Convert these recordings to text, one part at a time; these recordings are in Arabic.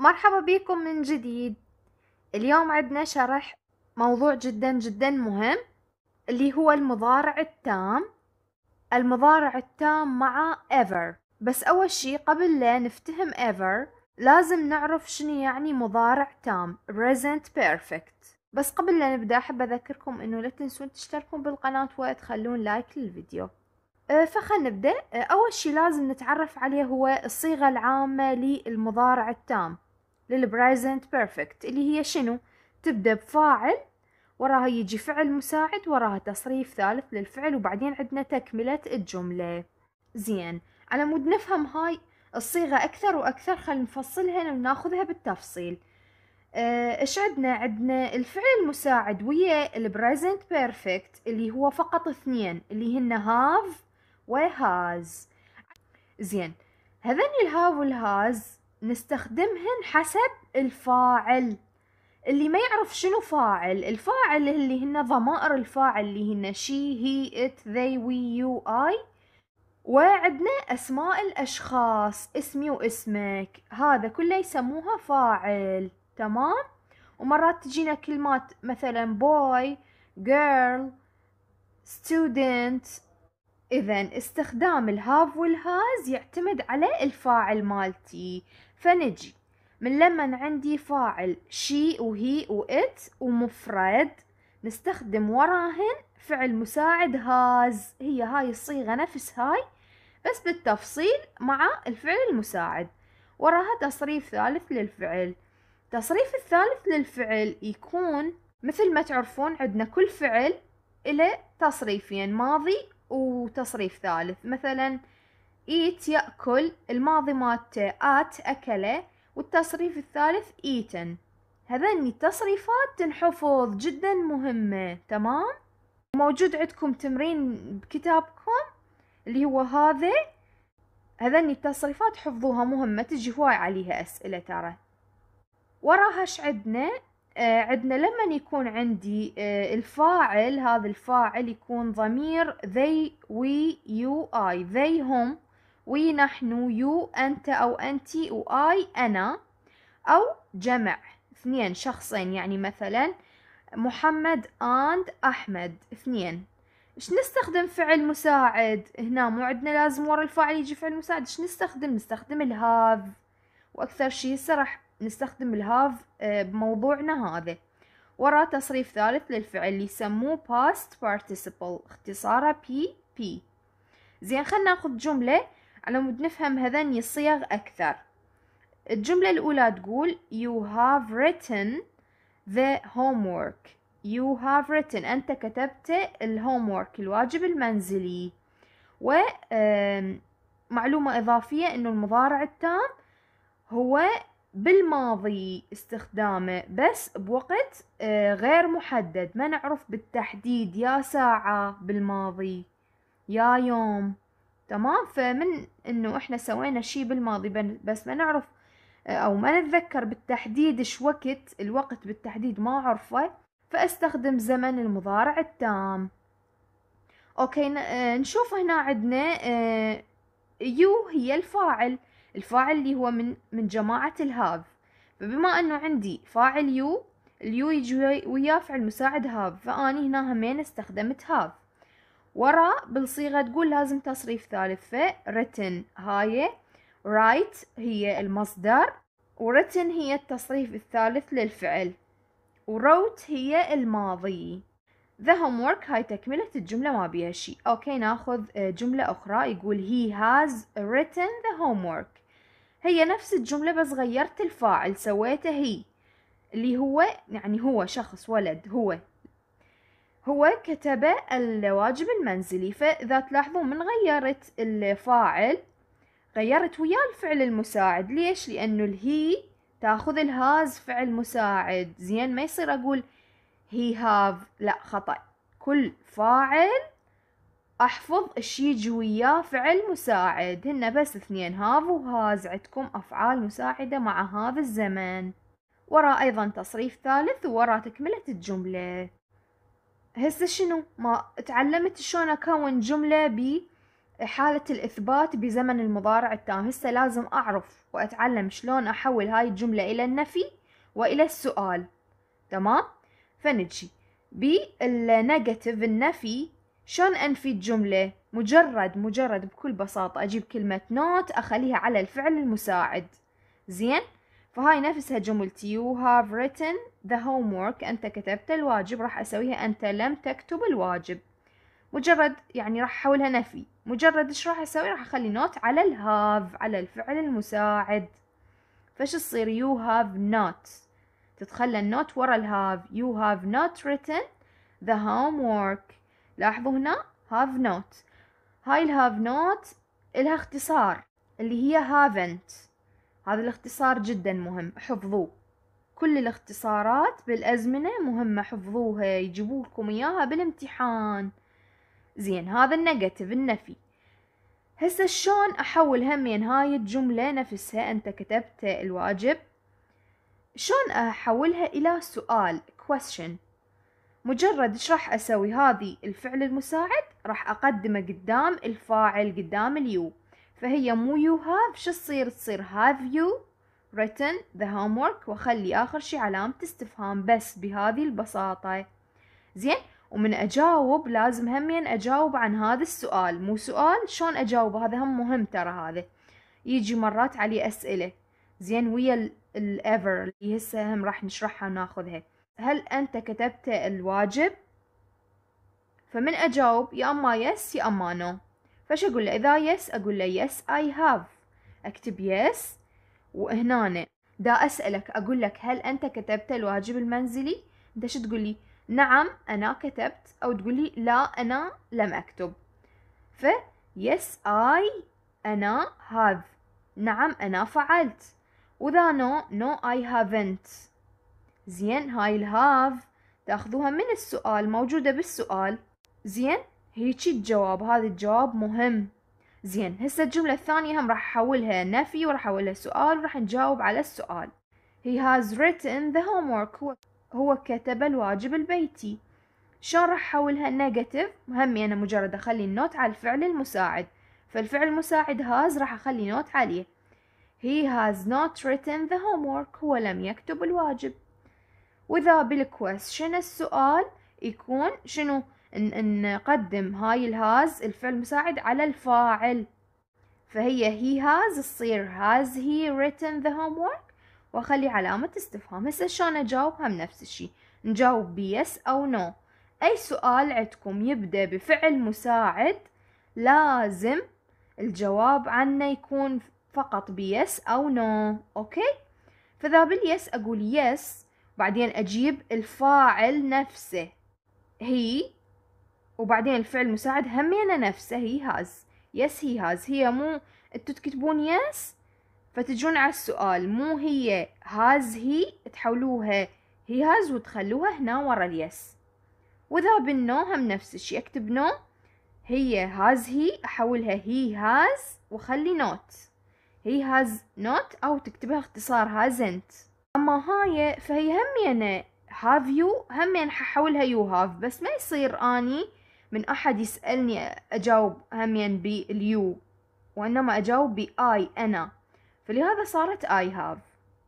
مرحبا بكم من جديد اليوم عدنا شرح موضوع جدا جدا مهم اللي هو المضارع التام المضارع التام مع ever بس أول شي قبل لا نفتهم ever لازم نعرف شنو يعني مضارع تام present perfect بس قبل لا نبدأ أحب أذكركم إنه لا تنسون تشتركون بالقناة وتخلون لايك للفيديو أه، فخل نبدأ أه، أول شي لازم نتعرف عليه هو الصيغة العامة للمضارع التام للبريزنت بيرفكت اللي هي شنو تبدأ بفاعل وراها يجي فعل مساعد وراها تصريف ثالث للفعل وبعدين عندنا تكملة الجملة زين على مود نفهم هاي الصيغة أكثر وأكثر خلينا نفصلها وناخذها بالتفصيل آه، ايش عندنا عندنا الفعل المساعد ويا البريزنت بيرفكت اللي هو فقط اثنين اللي هن هاف وهاز زين هذني الهاف والهاز نستخدمهن حسب الفاعل اللي ما يعرف شنو فاعل الفاعل اللي هن ضمائر الفاعل اللي هن شي هي ات they we you I وعندنا أسماء الأشخاص اسمي واسمك هذا كله يسموها فاعل تمام ومرات تجينا كلمات مثلا boy girl student إذا استخدام الهاف والهاز يعتمد على الفاعل مالتي فنجي من لما عندي فاعل شي وهي وإت ومفرد نستخدم وراهن فعل مساعد هاز هي هاي الصيغة نفس هاي بس بالتفصيل مع الفعل المساعد وراها تصريف ثالث للفعل تصريف الثالث للفعل يكون مثل ما تعرفون عندنا كل فعل إلى تصريفين ماضي وتصريف ثالث مثلا eat يأكل الماضي مالته at أكله والتصريف الثالث eaten هذني التصريفات تنحفظ جدا مهمة تمام موجود عندكم تمرين بكتابكم اللي هو هذا هذني التصريفات حفظوها مهمة تجي هواي عليها أسئلة ترى وراها ايش عندنا آه عندنا لما يكون عندي آه الفاعل هذا الفاعل يكون ضمير they we you I they هم وي نحن يو أنت أو أنتي وآي أنا أو جمع اثنين شخصين يعني مثلا محمد أند أحمد اثنين ايش نستخدم فعل مساعد هنا مو عندنا لازم ورا الفاعل يجي فعل مساعد ايش نستخدم نستخدم الهاف واكثر شيء سرح راح نستخدم الهاف آه، بموضوعنا هذا ورا تصريف ثالث للفعل اللي يسموه past participle اختصاره بي بي زين خلنا ناخذ جمله أنا مود نفهم هذاني الصيغ أكثر الجملة الأولى تقول You have written the homework You have written أنت كتبت الهومورك الواجب المنزلي ومعلومة إضافية أنه المضارع التام هو بالماضي استخدامه بس بوقت آه، غير محدد ما نعرف بالتحديد يا ساعة بالماضي يا يوم تمام فمن انه احنا سوينا شي بالماضي بس ما نعرف آه، او ما نتذكر بالتحديد ايش وقت الوقت بالتحديد ما عرفه فاستخدم زمن المضارع التام اوكي آه، نشوف هنا عندنا يو آه، هي الفاعل الفاعل اللي هو من من جماعة الهاف فبما انه عندي فاعل يو اليو يجي ويا فعل مساعد هاف فاني هنا همين استخدمت هاف وراء بالصيغة تقول لازم تصريف ثالث written هاي رايت هي المصدر written هي التصريف الثالث للفعل وروت هي الماضي The homework هاي تكملة الجملة ما بيها شيء أوكي ناخذ آه، جملة أخرى يقول he has written the homework هي نفس الجملة بس غيرت الفاعل سويته هي اللي هو يعني هو شخص ولد هو هو كتب الواجب المنزلي فإذا تلاحظون من غيرت الفاعل غيرت وياه الفعل المساعد ليش؟ لأنه الهي تاخذ الهاز فعل مساعد زين ما يصير أقول هي هاف لا خطأ كل فاعل احفظ الشي يجي وياه فعل مساعد هن بس اثنين هاف وهاز عندكم افعال مساعدة مع هذا الزمن ورا ايضا تصريف ثالث ورا تكملة الجملة هسه شنو ما تعلمت شلون اكون جملة بحالة الاثبات بزمن المضارع التام هسه لازم اعرف واتعلم شلون احول هاي الجملة الى النفي والى السؤال تمام فنجي بالنيجاتيف النفي شلون انفي الجملة مجرد مجرد بكل بساطة اجيب كلمة نوت اخليها على الفعل المساعد زين فهاي نفسها جملتي you have written the homework أنت كتبت الواجب راح أسويها أنت لم تكتب الواجب مجرد يعني راح أحولها نفي مجرد إيش راح أسوي راح أخلي نوت على الهاف على الفعل المساعد فش تصير you have not تتخلى النوت ورا الهاف you have not written the homework لاحظوا هنا have not هاي الهاف نوت إلها اختصار اللي هي haven't هذا الاختصار جدا مهم حفظوه كل الاختصارات بالأزمنة مهمة حفظوها يجيبوا لكم إياها بالامتحان زين هذا النيجاتيف النفي هسه شلون أحول همين هاي الجملة نفسها أنت كتبت الواجب شلون أحولها إلى سؤال question مجرد ايش راح اسوي هذه الفعل المساعد راح اقدمه قدام الفاعل قدام اليو فهي مو يو هاف شو تصير تصير هاف يو written the homework واخلي آخر شي علامة استفهام بس بهذه البساطة زين ومن أجاوب لازم همين أجاوب عن هذا السؤال مو سؤال شلون أجاوب هذا هم مهم ترى هذا يجي مرات عليه أسئلة زين ويا الايفر اللي هسه هم راح نشرحها وناخذها هل أنت كتبت الواجب؟ فمن أجاوب يا أما يس يا أما نو no. فش اقول له اذا يس اقول له يس اي هاف اكتب يس وهنا دا اسالك اقول لك هل انت كتبت الواجب المنزلي انت شو تقول لي نعم انا كتبت او تقول لي لا انا لم اكتب ف يس اي انا هاف نعم انا فعلت واذا نو نو اي هافنت زين هاي الهاف تاخذوها من السؤال موجودة بالسؤال زين هيك الجواب هذا الجواب مهم زين هسه الجملة الثانية هم راح أحولها نفي وراح أحولها سؤال وراح نجاوب على السؤال He has written the homework هو, هو كتب الواجب البيتي شلون راح أحولها نيجاتيف همي أنا مجرد أخلي النوت على الفعل المساعد فالفعل المساعد has راح أخلي نوت عليه He has not written the homework هو لم يكتب الواجب وإذا بالquestion السؤال يكون شنو نقدم هاي الهاز الفعل المساعد على الفاعل فهي he has تصير has he written the homework واخلي علامة استفهام هسه شلون اجاوبها نفس الشي نجاوب بيس او نو no. اي سؤال عندكم يبدأ بفعل مساعد لازم الجواب عنه يكون فقط بيس او نو no. اوكي فاذا باليس اقول يس بعدين اجيب الفاعل نفسه هي وبعدين الفعل المساعد همينه نفسه هي هاز يس هي هاز هي مو انتو تكتبون يس فتجون على السؤال مو هي هاز هي تحولوها هي هاز وتخلوها هنا ورا اليس وإذا بالنو هم نفس الشي أكتب نو هي هاز هي أحولها هي هاز وخلي نوت هي هاز نوت أو تكتبها اختصار هازنت أما هاي فهي همينة هاف يو همين ححولها يو هاف بس ما يصير أني من أحد يسألني أجاوب هميا باليو وإنما أجاوب بآي أنا فلهذا صارت آي هاف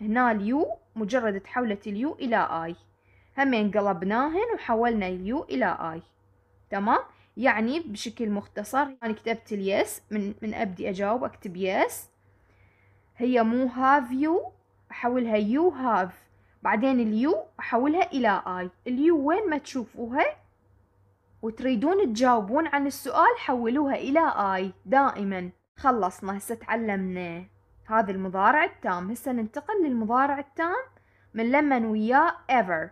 هنا اليو مجرد تحولت اليو إلى آي همين قلبناهن وحولنا اليو إلى آي تمام يعني بشكل مختصر أنا كتبت اليس من من أبدي أجاوب أكتب يس هي مو هاف يو أحولها يو هاف بعدين اليو أحولها إلى آي اليو وين ما تشوفوها وتريدون تجاوبون عن السؤال حولوها إلى آي دائما خلصنا هسه تعلمنا هذا المضارع التام هسه ننتقل للمضارع التام من لما وياه ever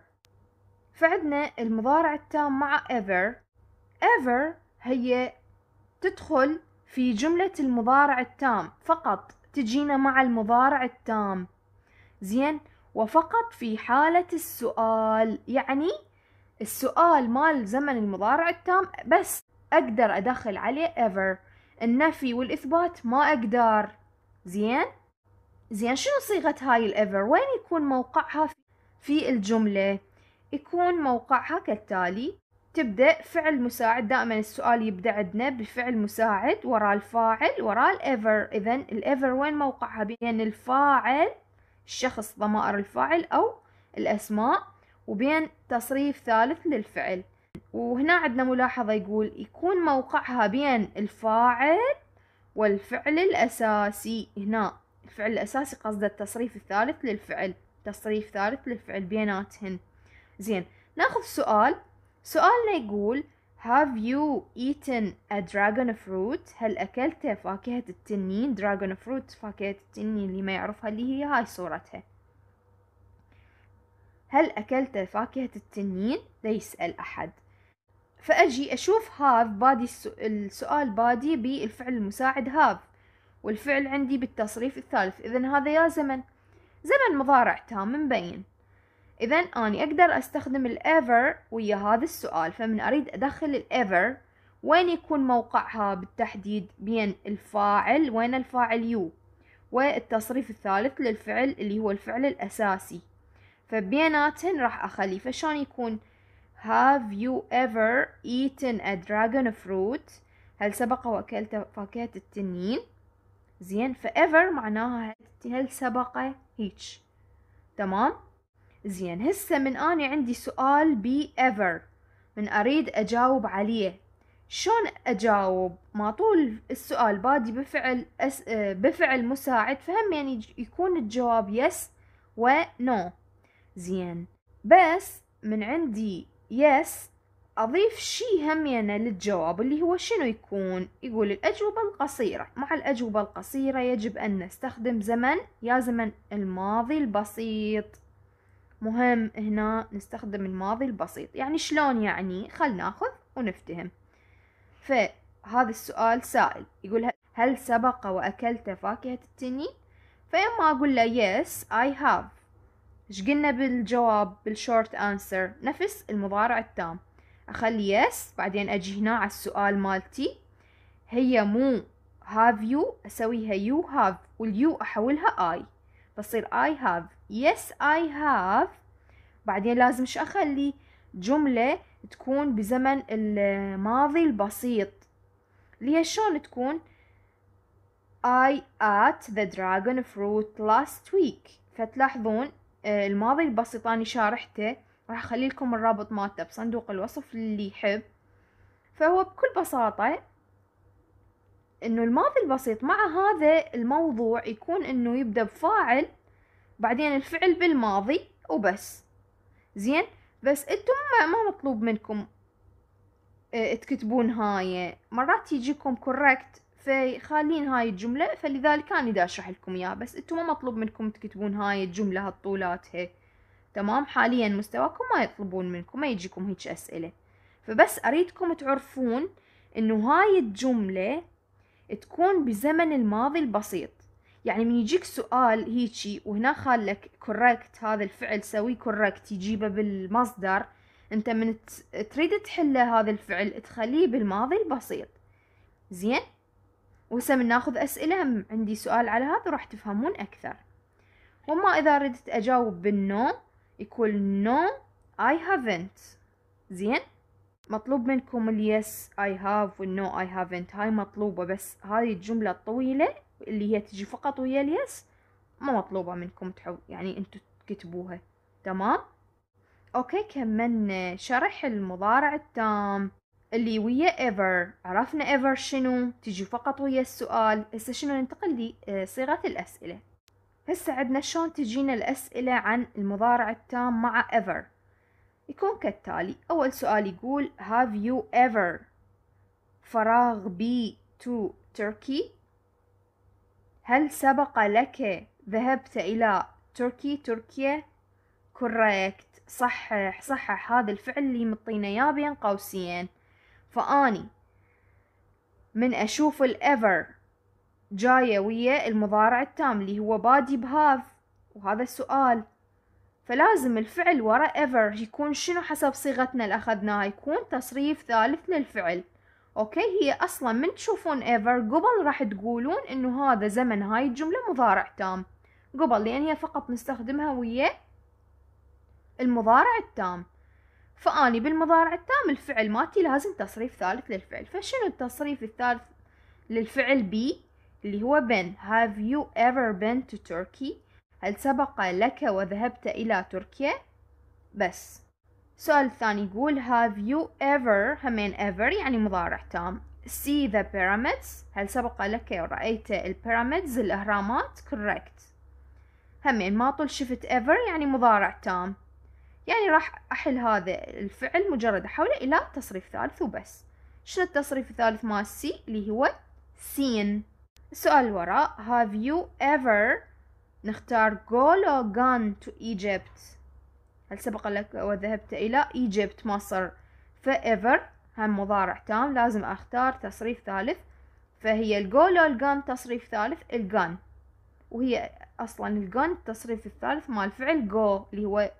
فعدنا المضارع التام مع ever ever هي تدخل في جملة المضارع التام فقط تجينا مع المضارع التام زين وفقط في حالة السؤال يعني السؤال مال زمن المضارع التام بس أقدر أدخل عليه ever النفي والإثبات ما أقدر زين زين شنو صيغة هاي الإيفر وين يكون موقعها في الجملة يكون موقعها كالتالي تبدأ فعل مساعد دائما السؤال يبدأ عندنا بفعل مساعد وراء الفاعل وراء الإيفر إذا الإيفر وين موقعها بين الفاعل الشخص ضمائر الفاعل أو الأسماء وبين تصريف ثالث للفعل وهنا عندنا ملاحظة يقول يكون موقعها بين الفاعل والفعل الأساسي هنا الفعل الأساسي قصد التصريف الثالث للفعل تصريف ثالث للفعل بيناتهن زين ناخذ سؤال سؤالنا يقول Have you eaten a dragon fruit؟ هل أكلت فاكهة التنين؟ dragon fruit فاكهة التنين اللي ما يعرفها اللي هي هاي صورتها هل أكلت فاكهة التنين؟ يسأل أحد فأجي أشوف هاف بادي السؤال بادي بالفعل المساعد هاف والفعل عندي بالتصريف الثالث إذا هذا يا زمن زمن مضارع تام مبين إذا أني أقدر أستخدم الأفر ويا هذا السؤال فمن أريد أدخل الأفر وين يكون موقعها بالتحديد بين الفاعل وين الفاعل يو والتصريف الثالث للفعل اللي هو الفعل الأساسي فبيناتهن راح اخلي فشلون يكون have you ever eaten a dragon fruit هل سبق واكلت فاكهة التنين زين فever معناها هل سبق هيج تمام زين هسه من اني عندي سؤال بي ever من اريد اجاوب عليه شلون اجاوب ما طول السؤال بادي بفعل أس... بفعل مساعد فهم يعني يكون الجواب يس yes ونو no. زين بس من عندي يس أضيف شي همينة يعني للجواب اللي هو شنو يكون يقول الأجوبة القصيرة مع الأجوبة القصيرة يجب أن نستخدم زمن يا زمن الماضي البسيط مهم هنا نستخدم الماضي البسيط يعني شلون يعني خل ناخذ ونفتهم فهذا السؤال سائل يقول هل سبق وأكلت فاكهة التنين فإما أقول له yes I have ايش قلنا بالجواب بالشورت انسر نفس المضارع التام اخلي يس بعدين اجي هنا على السؤال مالتي هي مو هاف يو اسويها يو هاف واليو احولها اي بصير اي هاف يس اي هاف بعدين لازم ايش اخلي جملة تكون بزمن الماضي البسيط اللي هي شلون تكون I ate the dragon fruit last week فتلاحظون آه، الماضي البسيط اني شارحته راح أخلي لكم الرابط مالته بصندوق الوصف اللي يحب فهو بكل بساطة انه الماضي البسيط مع هذا الموضوع يكون انه يبدأ بفاعل بعدين الفعل بالماضي وبس زين بس انتم ما, ما مطلوب منكم اه تكتبون هاي مرات يجيكم كوركت فخالين هاي الجملة فلذلك أنا دا أشرح لكم إياها بس أنتم ما مطلوب منكم تكتبون هاي الجملة هالطولاتها تمام حاليا مستواكم ما يطلبون منكم ما يجيكم هيك أسئلة فبس أريدكم تعرفون إنه هاي الجملة تكون بزمن الماضي البسيط يعني من يجيك سؤال هيجي وهنا خالك كوركت هذا الفعل سوي كوركت يجيبه بالمصدر انت من تريد تحله هذا الفعل تخليه بالماضي البسيط زين وهسه من ناخذ أسئلة هم عندي سؤال على هذا راح تفهمون أكثر وما إذا ردت أجاوب بالنو يقول نو اي هافنت زين مطلوب منكم اليس اي هاف والنو اي هافنت هاي مطلوبة بس هاي الجملة الطويلة اللي هي تجي فقط ويا اليس ما مطلوبة منكم تحو يعني انتو تكتبوها تمام اوكي كملنا شرح المضارع التام اللي ويا ever عرفنا ever شنو تجي فقط ويا السؤال هسه شنو ننتقل لصيغة آه، الأسئلة هسه عندنا شلون تجينا الأسئلة عن المضارع التام مع ever يكون كالتالي أول سؤال يقول have you ever فراغ بي to تركي هل سبق لك ذهبت إلى تركي تركيا كوريكت صحح صحح هذا الفعل اللي مطينا يا بين قوسين فأني من أشوف الأفر جاية ويا المضارع التام اللي هو بادي بهاف وهذا السؤال فلازم الفعل ورا ever يكون شنو حسب صيغتنا اللي أخذناها يكون تصريف ثالث للفعل أوكي هي أصلا من تشوفون ever قبل راح تقولون إنه هذا زمن هاي الجملة مضارع تام قبل لأن هي فقط نستخدمها ويا المضارع التام فأني بالمضارع التام الفعل مالتي لازم تصريف ثالث للفعل فشنو التصريف الثالث للفعل بي اللي هو been have you ever been to Turkey هل سبق لك وذهبت إلى تركيا بس السؤال الثاني يقول have you ever همين ever يعني مضارع تام see the pyramids هل سبق لك ورأيت البيراميدز الأهرامات correct همين ما طول شفت ever يعني مضارع تام يعني راح أحل هذا الفعل مجرد أحوله إلى تصريف ثالث وبس شنو التصريف الثالث مال سي اللي هو seen السؤال اللي وراه have you ever نختار go or gone to Egypt هل سبق لك وذهبت إلى Egypt مصر فايفر هم مضارع تام لازم أختار تصريف ثالث فهي الجول الجان تصريف ثالث الجان وهي أصلا الجان التصريف الثالث مال فعل جو اللي هو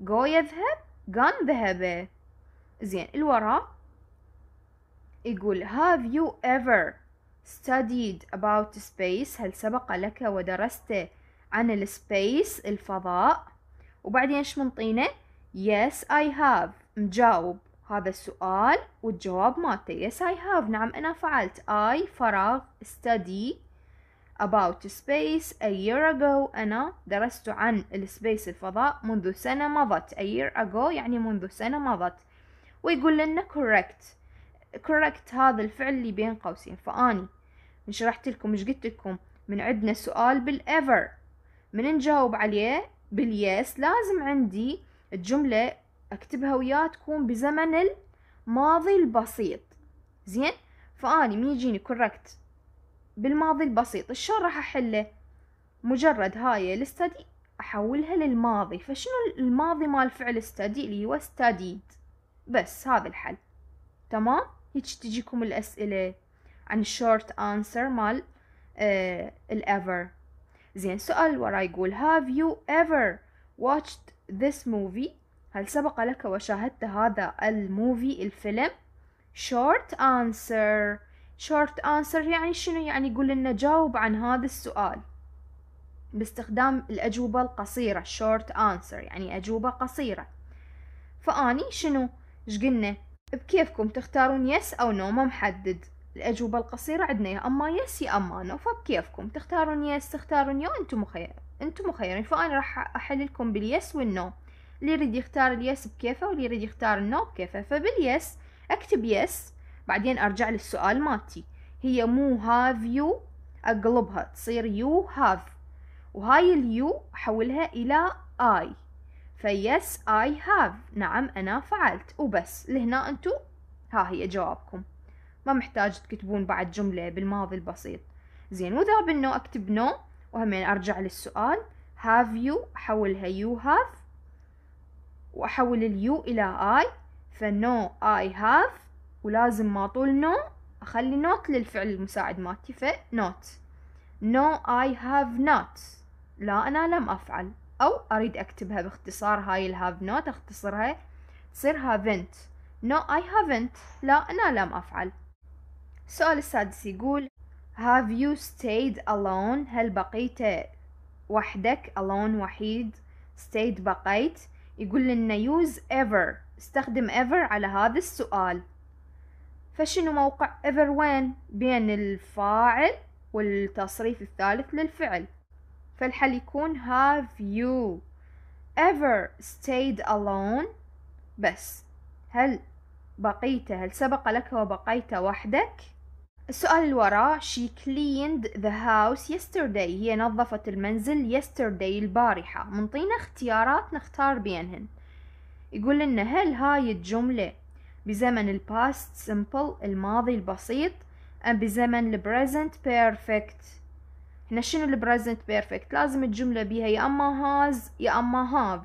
جو يذهب جان ذهب زين الوراء يقول have you ever studied about space هل سبق لك ودرست عن السبيس الفضاء وبعدين ايش منطينه yes I have مجاوب هذا السؤال والجواب مالته yes I have نعم أنا فعلت I فراغ study about space a year ago أنا درست عن السبيس الفضاء منذ سنة مضت a year ago يعني منذ سنة مضت ويقول لنا correct correct هذا الفعل اللي بين قوسين فأني من شرحت لكم مش قلت لكم من عندنا سؤال بالever من نجاوب عليه باليس لازم عندي الجملة أكتبها وياه تكون بزمن الماضي البسيط زين فأني من يجيني correct بالماضي البسيط شلون راح احله مجرد هاي الاستدي احولها للماضي فشنو الماضي مال فعل استدي اللي هو استديد بس هذا الحل تمام هيك تجيكم الاسئله عن الشورت انسر مال آه الايفر زين سؤال ورا يقول have you ever watched this movie هل سبق لك وشاهدت هذا الموفي الفيلم short answer شورت انسر يعني شنو يعني يقول لنا جاوب عن هذا السؤال باستخدام الأجوبة القصيرة short answer يعني أجوبة قصيرة فأني شنو ايش قلنا بكيفكم تختارون يس أو نو ما محدد الأجوبة القصيرة عندنا يا أما يس يا أما نو فبكيفكم تختارون يس تختارون يو أنتم مخير أنتم مخيرين فأنا راح أحل لكم باليس والنو اللي يريد يختار اليس بكيفه واللي يريد يختار النو بكيفه فباليس أكتب يس بعدين ارجع للسؤال مالتي هي مو هاف يو اقلبها تصير يو هاف وهاي اليو احولها الى اي فيس اي هاف نعم انا فعلت وبس لهنا انتو ها هي جوابكم ما محتاج تكتبون بعد جملة بالماضي البسيط زين وذا بالنو اكتب نو وهمين ارجع للسؤال هاف يو احولها يو هاف واحول اليو الى اي فنو اي هاف ولازم ما طول نو اخلي نوت للفعل المساعد مالتي ف نوت نو اي هاف نوت لا انا لم افعل او اريد اكتبها باختصار هاي الهاف نوت اختصرها تصير هافنت نو اي هافنت لا انا لم افعل السؤال السادس يقول have you stayed alone هل بقيت وحدك alone وحيد stayed بقيت يقول لنا use ever استخدم ever على هذا السؤال فشنو موقع ever وين بين الفاعل والتصريف الثالث للفعل فالحل يكون have you ever stayed alone بس هل بقيت هل سبق لك وبقيت وحدك السؤال اللي وراه she cleaned the house yesterday هي نظفت المنزل yesterday البارحة منطينا اختيارات نختار بينهن يقول لنا هل هاي الجملة بزمن الباست سمبل الماضي البسيط أم بزمن البريزنت بيرفكت هنا شنو البريزنت بيرفكت لازم الجملة بيها يا أما هاز يا أما هاف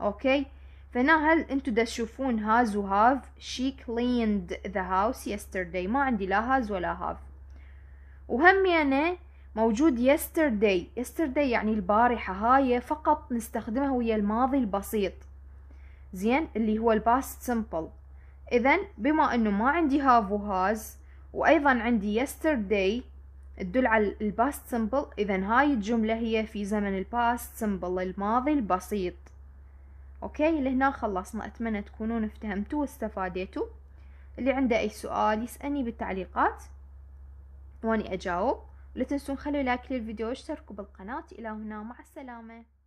أوكي فهنا هل انتو دا تشوفون هاز وهاف she cleaned the house yesterday ما عندي لا هاز ولا هاف وهم يعني موجود yesterday yesterday يعني البارحة هاي فقط نستخدمها ويا الماضي البسيط زين اللي هو الباست simple اذا بما انه ما عندي هاف وهاز وايضا عندي yesterday تدل على الباست سمبل اذا هاي الجملة هي في زمن الباست سمبل الماضي البسيط اوكي لهنا خلصنا اتمنى تكونون افتهمتوا واستفاديتوا اللي عنده اي سؤال يسألني بالتعليقات واني اجاوب لا تنسون خلوا لايك للفيديو واشتركوا بالقناة الى هنا مع السلامة